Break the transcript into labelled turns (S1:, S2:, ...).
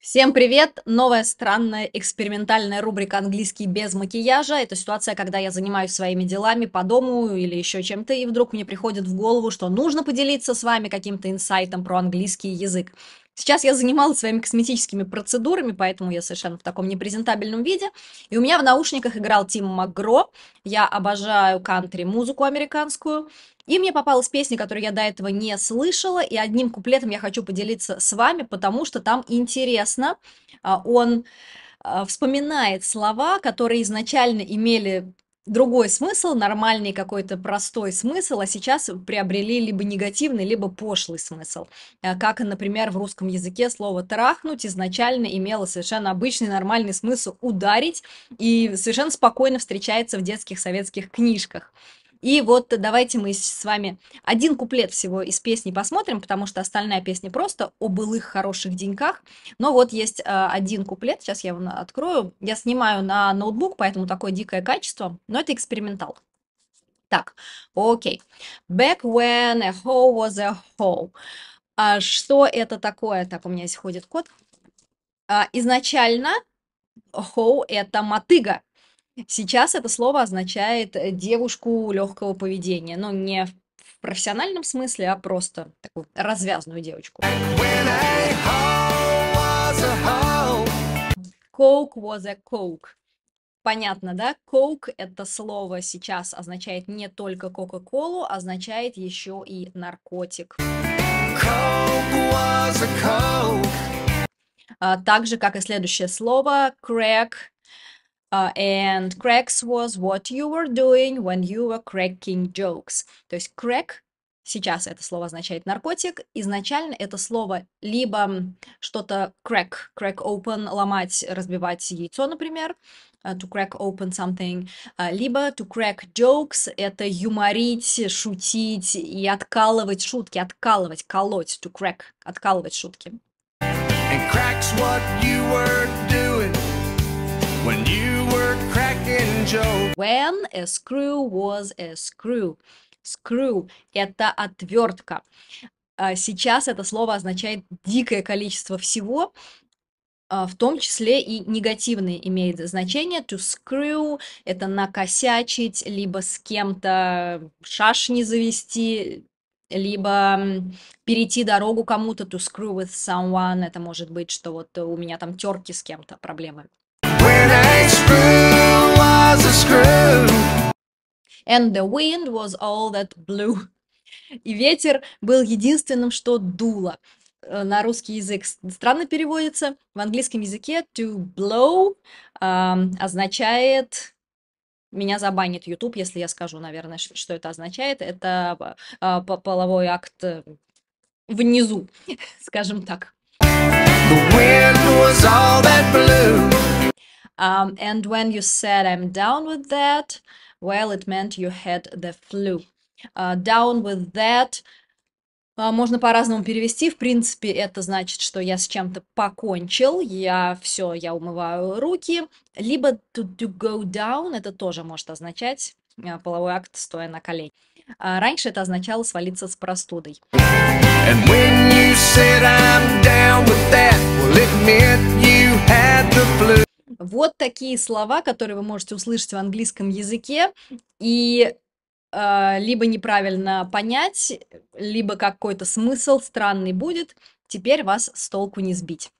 S1: Всем привет! Новая странная экспериментальная рубрика «Английский без макияжа». Это ситуация, когда я занимаюсь своими делами по дому или еще чем-то, и вдруг мне приходит в голову, что нужно поделиться с вами каким-то инсайтом про английский язык. Сейчас я занималась своими косметическими процедурами, поэтому я совершенно в таком непрезентабельном виде. И у меня в наушниках играл Тим Макгро. Я обожаю кантри-музыку американскую. И мне попалась песня, которую я до этого не слышала, и одним куплетом я хочу поделиться с вами, потому что там интересно. А, он а, вспоминает слова, которые изначально имели другой смысл, нормальный какой-то простой смысл, а сейчас приобрели либо негативный, либо пошлый смысл. Э, как, например, в русском языке слово «трахнуть» изначально имело совершенно обычный нормальный смысл «ударить» и совершенно спокойно встречается в детских советских книжках. И вот давайте мы с вами один куплет всего из песни посмотрим, потому что остальная песня просто о былых хороших деньках. Но вот есть э, один куплет, сейчас я его открою. Я снимаю на ноутбук, поэтому такое дикое качество, но это экспериментал. Так, окей. Back when a hole was a hole. А что это такое? Так, у меня здесь ходит код. А, изначально hole это мотыга, Сейчас это слово означает э, девушку легкого поведения, но ну, не в профессиональном смысле, а просто такую развязную девочку. Coke was a coke. Понятно, да? Coke это слово сейчас означает не только Кока-Колу, означает еще и наркотик. Coke was a coke. А, так же, как и следующее слово crack Uh, and cracks was what you were doing when you were cracking jokes. То есть crack сейчас это слово означает наркотик. Изначально это слово либо что-то crack, crack open, ломать, разбивать яйцо, например, э, to crack open something, а, либо to crack jokes — это юморить, шутить и откалывать шутки, откалывать, колоть, to crack, откалывать шутки. And cracks what you were When a screw was a screw. Screw – это отвертка. А сейчас это слово означает дикое количество всего, а, в том числе и негативные имеет значение. To screw – это накосячить, либо с кем-то шашни завести, либо перейти дорогу кому-то, to screw with someone, это может быть, что вот у меня там терки с кем-то, проблемы. When I screw was a screw. And the wind was all that blew. И ветер был единственным, что дуло. Э, на русский язык странно переводится. В английском языке to blow э, означает меня забанит YouTube, если я скажу, наверное, что это означает. Это э, половой акт э, внизу, скажем так. The wind Um, and when you said I'm down with that, well, it meant you had the flu. Uh, down with that uh, можно по-разному перевести. В принципе, это значит, что я с чем-то покончил, я все, я умываю руки. Либо to, to go down, это тоже может означать э, половой акт, стоя на колени. А раньше это означало свалиться с простудой. And when you said I'm down with that, вот такие слова, которые вы можете услышать в английском языке, и э, либо неправильно понять, либо какой-то смысл странный будет, теперь вас с толку не сбить.